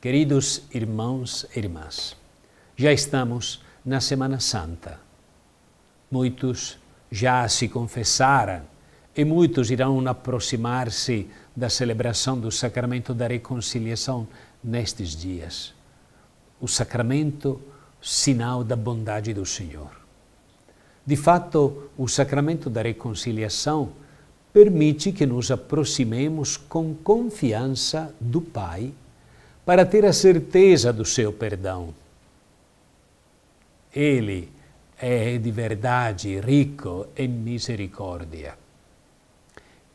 Queridos irmãos e irmãs, já estamos na Semana Santa. Muitos já se confessaram e muitos irão aproximar-se da celebração do sacramento da reconciliação nestes dias. O sacramento, sinal da bondade do Senhor. De fato, o sacramento da reconciliação permite que nos aproximemos com confiança do Pai para ter a certeza do seu perdão. Ele é de verdade rico em misericórdia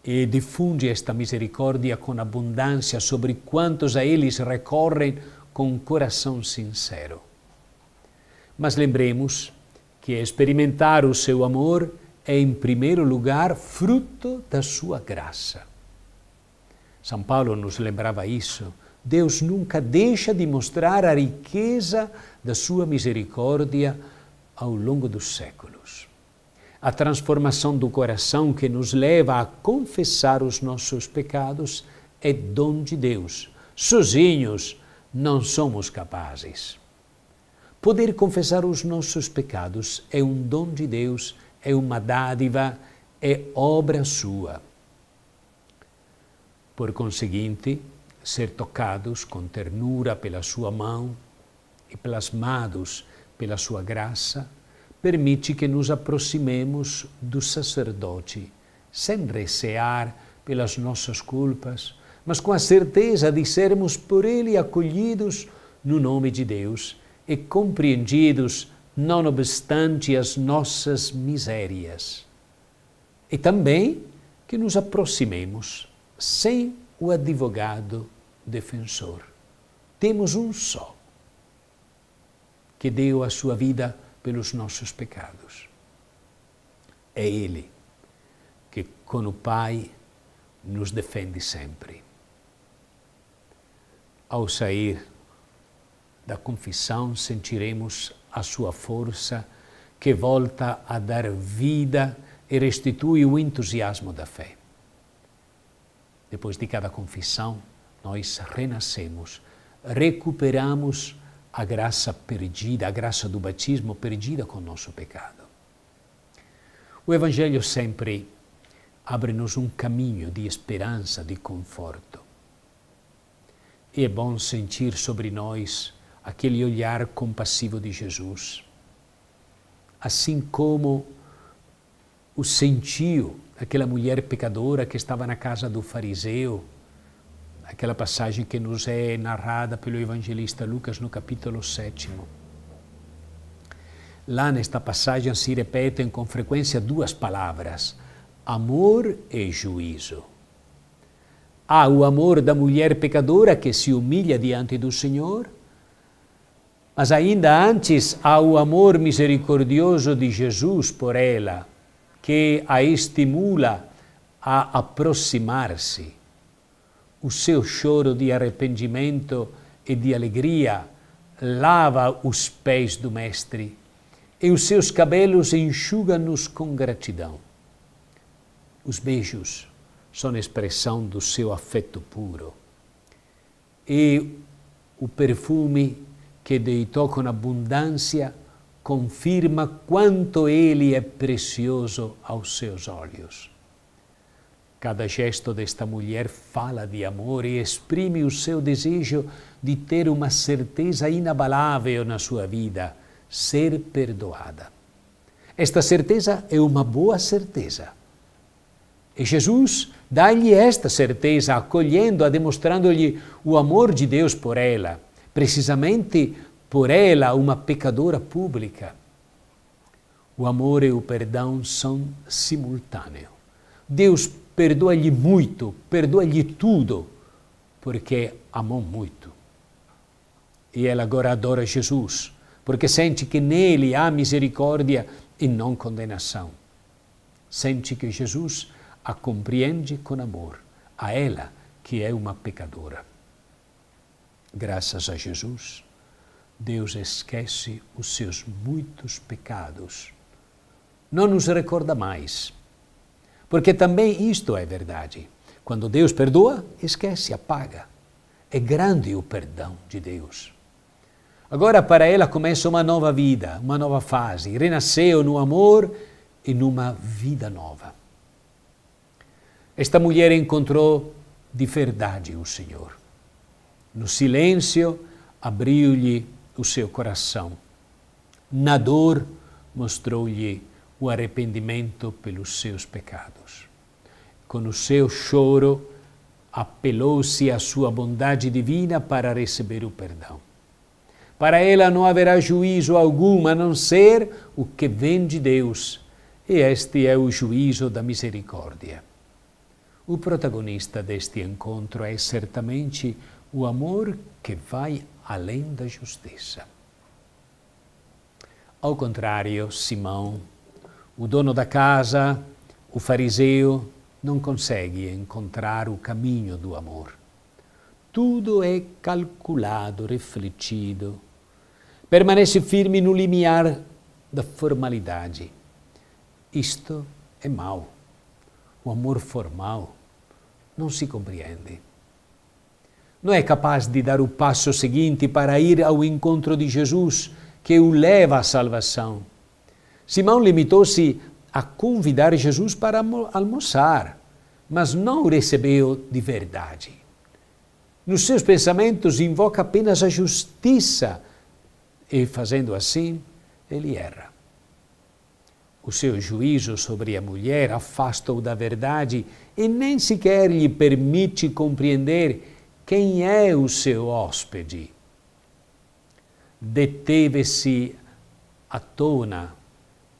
e difunde esta misericórdia com abundância sobre quantos a eles recorrem com um coração sincero. Mas lembremos que experimentar o seu amor é, em primeiro lugar, fruto da sua graça. São Paulo nos lembrava isso Deus nunca deixa de mostrar a riqueza da sua misericórdia ao longo dos séculos. A transformação do coração que nos leva a confessar os nossos pecados é dom de Deus. Sozinhos não somos capazes. Poder confessar os nossos pecados é um dom de Deus, é uma dádiva, é obra sua. Por conseguinte, ser tocados com ternura pela sua mão e plasmados pela sua graça, permite que nos aproximemos do sacerdote, sem recear pelas nossas culpas, mas com a certeza de sermos por ele acolhidos no nome de Deus e compreendidos, não obstante as nossas misérias. E também que nos aproximemos sem o advogado defensor. Temos um só que deu a sua vida pelos nossos pecados. É Ele que, com o Pai, nos defende sempre. Ao sair da confissão, sentiremos a sua força que volta a dar vida e restitui o entusiasmo da fé. Depois de cada confissão, nós renascemos, recuperamos a graça perdida, a graça do batismo perdida com o nosso pecado. O Evangelho sempre abre-nos um caminho de esperança, de conforto. E é bom sentir sobre nós aquele olhar compassivo de Jesus, assim como o sentiu aquela mulher pecadora que estava na casa do fariseu aquela passagem que nos é narrada pelo evangelista Lucas no capítulo 7. Lá nesta passagem se repetem com frequência duas palavras: amor e juízo. Há ah, o amor da mulher pecadora que se humilha diante do Senhor, mas ainda antes há o amor misericordioso de Jesus por ela, que a estimula a aproximar-se o seu choro de arrependimento e de alegria lava os pés do Mestre e os seus cabelos enxuga-nos com gratidão. Os beijos são expressão do seu afeto puro e o perfume que deitou com abundância confirma quanto ele é precioso aos seus olhos. Cada gesto desta mulher fala de amor e exprime o seu desejo de ter uma certeza inabalável na sua vida: ser perdoada. Esta certeza é uma boa certeza. E Jesus dá-lhe esta certeza, acolhendo-a, demonstrando-lhe o amor de Deus por ela, precisamente por ela, uma pecadora pública. O amor e o perdão são simultâneos. Deus perdoa-lhe muito, perdoa-lhe tudo, porque amou muito. E ela agora adora Jesus, porque sente que nele há misericórdia e não condenação. Sente que Jesus a compreende com amor, a ela que é uma pecadora. Graças a Jesus, Deus esquece os seus muitos pecados. Não nos recorda mais porque também isto é verdade. Quando Deus perdoa, esquece, apaga. É grande o perdão de Deus. Agora para ela começa uma nova vida, uma nova fase. Renasceu no amor e numa vida nova. Esta mulher encontrou de verdade o Senhor. No silêncio, abriu-lhe o seu coração. Na dor, mostrou-lhe o arrependimento pelos seus pecados. Com o seu choro, apelou-se à sua bondade divina para receber o perdão. Para ela não haverá juízo algum a não ser o que vem de Deus, e este é o juízo da misericórdia. O protagonista deste encontro é certamente o amor que vai além da justiça. Ao contrário, Simão o dono da casa, o fariseu, não consegue encontrar o caminho do amor. Tudo é calculado, refletido. Permanece firme no limiar da formalidade. Isto é mau. O amor formal não se compreende. Não é capaz de dar o passo seguinte para ir ao encontro de Jesus, que o leva à salvação Simão limitou-se a convidar Jesus para almoçar, mas não o recebeu de verdade. Nos seus pensamentos, invoca apenas a justiça e, fazendo assim, ele erra. O seu juízo sobre a mulher afasta-o da verdade e nem sequer lhe permite compreender quem é o seu hóspede. Deteve-se à tona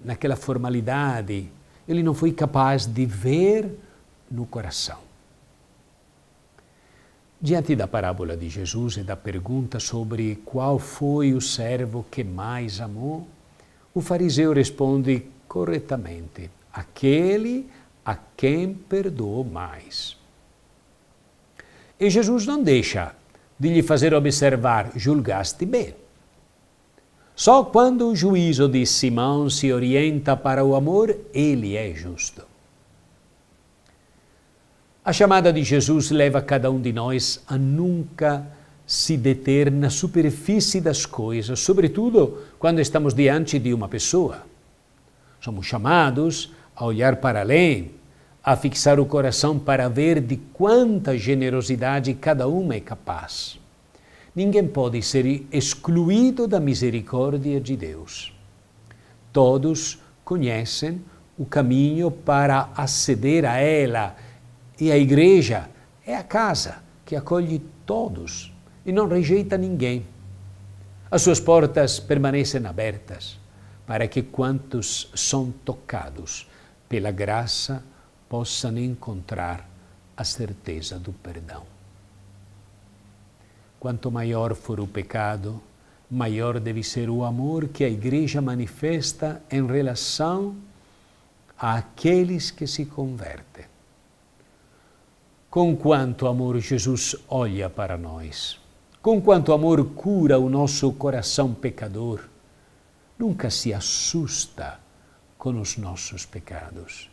naquela formalidade, ele não foi capaz de ver no coração. Diante da parábola de Jesus e da pergunta sobre qual foi o servo que mais amou, o fariseu responde corretamente: aquele a quem perdoou mais. E Jesus não deixa de lhe fazer observar: julgaste bem. Só quando o juízo de Simão se orienta para o amor, ele é justo. A chamada de Jesus leva cada um de nós a nunca se deter na superfície das coisas, sobretudo quando estamos diante de uma pessoa. Somos chamados a olhar para além, a fixar o coração para ver de quanta generosidade cada uma é capaz ninguém pode ser excluído da misericórdia de Deus. Todos conhecem o caminho para aceder a ela, e a igreja é a casa que acolhe todos e não rejeita ninguém. As suas portas permanecem abertas para que quantos são tocados pela graça possam encontrar a certeza do perdão. Quanto maior for o pecado, maior deve ser o amor que a Igreja manifesta em relação àqueles que se convertem. Com quanto amor Jesus olha para nós, com quanto amor cura o nosso coração pecador, nunca se assusta com os nossos pecados.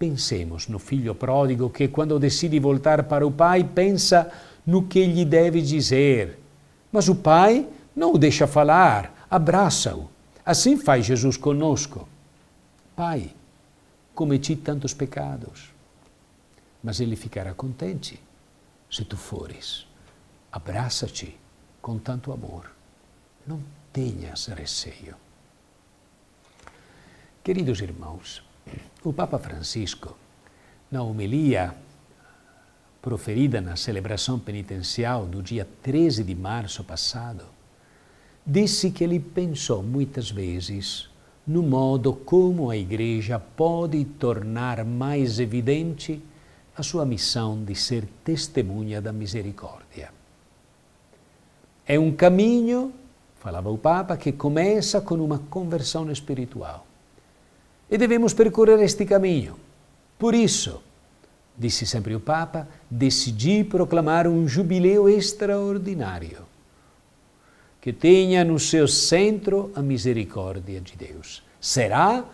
Pensemos no filho pródigo que, quando decide voltar para o Pai, pensa no que lhe deve dizer. Mas o Pai não o deixa falar, abraça-o. Assim faz Jesus conosco. Pai, cometi tantos pecados, mas ele ficará contente se tu fores. Abraça-te com tanto amor. Não tenhas receio. Queridos irmãos, o Papa Francisco, na homilia proferida na celebração penitencial do dia 13 de março passado, disse que ele pensou muitas vezes no modo como a Igreja pode tornar mais evidente a sua missão de ser testemunha da misericórdia. É um caminho, falava o Papa, que começa com uma conversão espiritual. E devemos percorrer este caminho. Por isso, disse sempre o Papa, decidi proclamar um jubileu extraordinário que tenha no seu centro a misericórdia de Deus. Será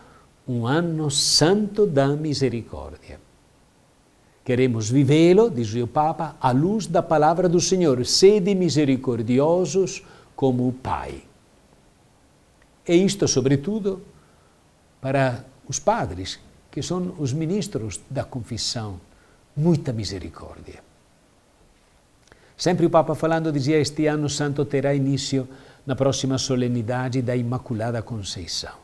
um ano santo da misericórdia. Queremos vivê-lo, dizia o Papa, à luz da palavra do Senhor. Sede misericordiosos como o Pai. E isto, sobretudo, para os padres, que são os ministros da confissão muita misericórdia. Sempre o Papa falando dizia: Este ano o santo terá início na próxima solenidade da Imaculada Conceição,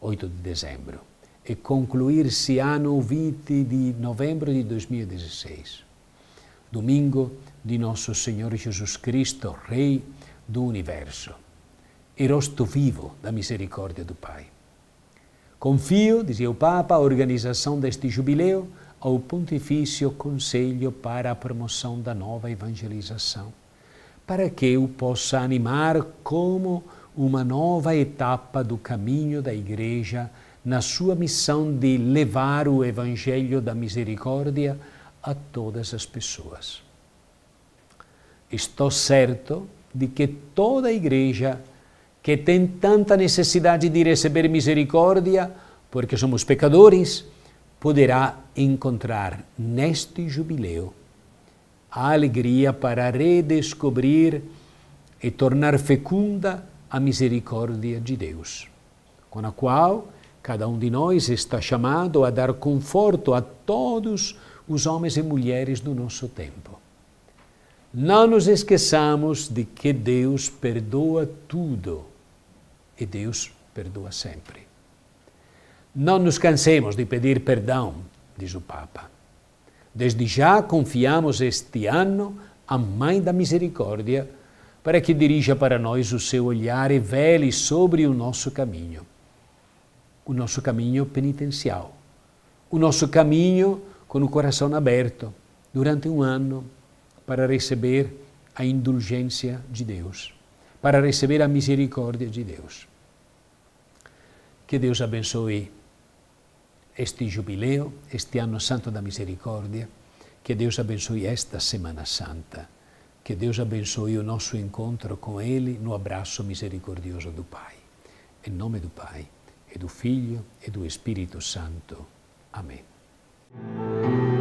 8 de dezembro, e concluir-se ano 20 de novembro de 2016, domingo de Nosso Senhor Jesus Cristo, Rei do Universo, e rosto vivo da misericórdia do Pai. Confio, dizia o Papa, a organização deste jubileu ao Pontifício Conselho para a Promoção da Nova Evangelização, para que o possa animar como uma nova etapa do caminho da Igreja na sua missão de levar o Evangelho da Misericórdia a todas as pessoas. Estou certo de que toda a Igreja que tem tanta necessidade de receber misericórdia, porque somos pecadores, poderá encontrar neste jubileu a alegria para redescobrir e tornar fecunda a misericórdia de Deus, com a qual cada um de nós está chamado a dar conforto a todos os homens e mulheres do nosso tempo. Não nos esqueçamos de que Deus perdoa tudo e Deus perdoa sempre. Não nos cansemos de pedir perdão diz o Papa. Desde já confiamos este ano à Mãe da Misericórdia para que dirija para nós o seu olhar e vele sobre o nosso caminho. O nosso caminho penitencial. O nosso caminho com o coração aberto durante um ano para receber a indulgência de Deus, para receber a misericórdia de Deus. Que Deus abençoe este jubileo, este año santo da misericordia, che Deus abençoe esta Semana Santa, che Deus abençoe il nostro incontro con Ele no abbraccio misericordioso do Pai. Em nome do Pai, e do Figlio, e do Espírito Santo. Amém.